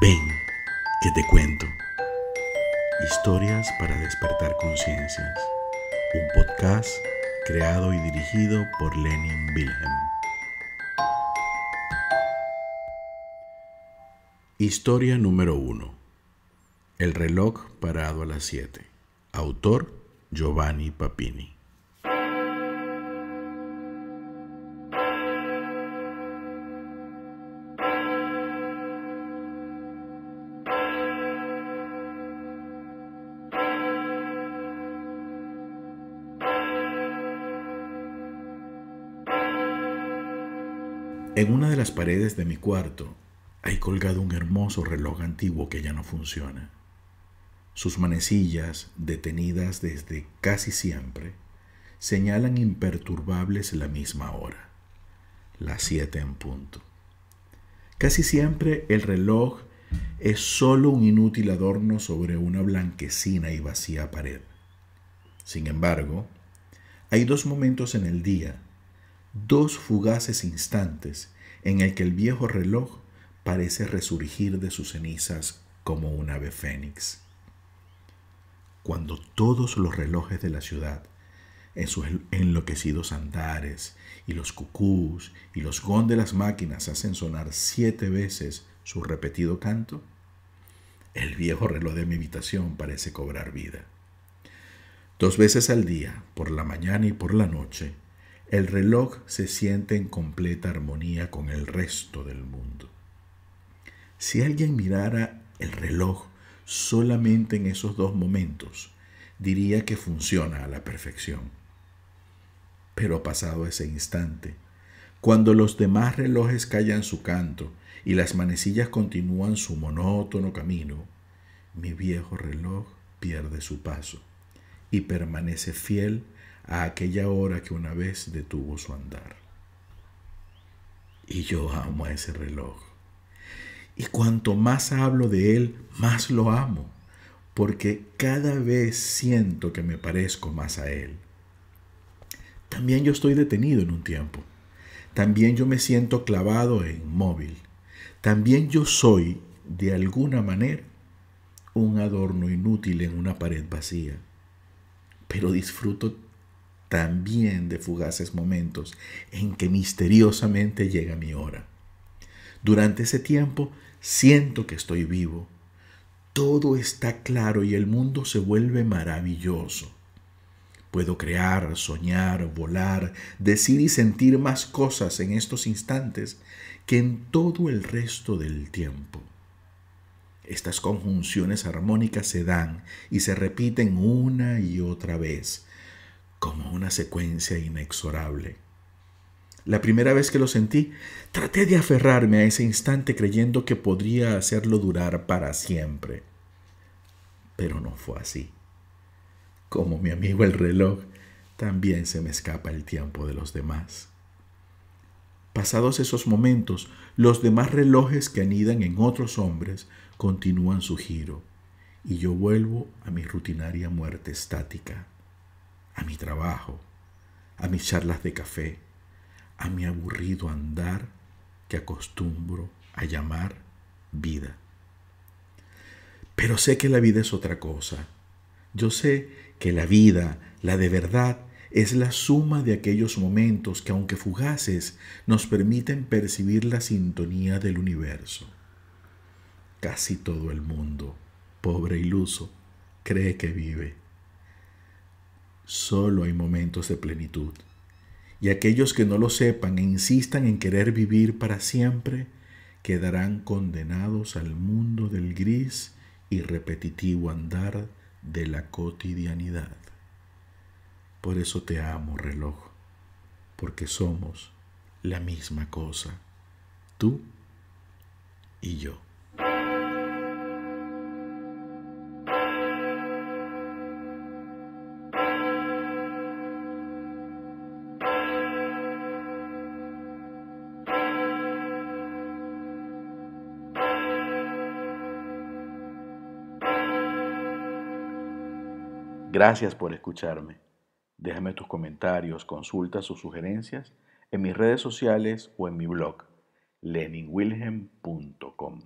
Ven, que te cuento. Historias para despertar conciencias. Un podcast creado y dirigido por Lenin Wilhelm. Historia número 1. El reloj parado a las 7. Autor Giovanni Papini. En una de las paredes de mi cuarto hay colgado un hermoso reloj antiguo que ya no funciona. Sus manecillas, detenidas desde casi siempre, señalan imperturbables la misma hora, las siete en punto. Casi siempre el reloj es solo un inútil adorno sobre una blanquecina y vacía pared. Sin embargo, hay dos momentos en el día dos fugaces instantes en el que el viejo reloj parece resurgir de sus cenizas como un ave fénix. Cuando todos los relojes de la ciudad, en sus enloquecidos andares, y los cucús y los gón de las máquinas hacen sonar siete veces su repetido canto, el viejo reloj de mi habitación parece cobrar vida. Dos veces al día, por la mañana y por la noche, el reloj se siente en completa armonía con el resto del mundo. Si alguien mirara el reloj solamente en esos dos momentos, diría que funciona a la perfección. Pero pasado ese instante, cuando los demás relojes callan su canto y las manecillas continúan su monótono camino, mi viejo reloj pierde su paso y permanece fiel a aquella hora que una vez detuvo su andar. Y yo amo a ese reloj. Y cuanto más hablo de él, más lo amo, porque cada vez siento que me parezco más a él. También yo estoy detenido en un tiempo. También yo me siento clavado e inmóvil. También yo soy, de alguna manera, un adorno inútil en una pared vacía. Pero disfruto también de fugaces momentos en que misteriosamente llega mi hora. Durante ese tiempo siento que estoy vivo. Todo está claro y el mundo se vuelve maravilloso. Puedo crear, soñar, volar, decir y sentir más cosas en estos instantes que en todo el resto del tiempo. Estas conjunciones armónicas se dan y se repiten una y otra vez, como una secuencia inexorable. La primera vez que lo sentí, traté de aferrarme a ese instante creyendo que podría hacerlo durar para siempre. Pero no fue así. Como mi amigo el reloj, también se me escapa el tiempo de los demás. Pasados esos momentos, los demás relojes que anidan en otros hombres continúan su giro y yo vuelvo a mi rutinaria muerte estática a mi trabajo, a mis charlas de café, a mi aburrido andar que acostumbro a llamar vida. Pero sé que la vida es otra cosa. Yo sé que la vida, la de verdad, es la suma de aquellos momentos que, aunque fugaces, nos permiten percibir la sintonía del universo. Casi todo el mundo, pobre e iluso, cree que vive Solo hay momentos de plenitud. Y aquellos que no lo sepan e insistan en querer vivir para siempre, quedarán condenados al mundo del gris y repetitivo andar de la cotidianidad. Por eso te amo, reloj, porque somos la misma cosa, tú y yo. Gracias por escucharme. Déjame tus comentarios, consultas o sugerencias en mis redes sociales o en mi blog leninwilhelm.com.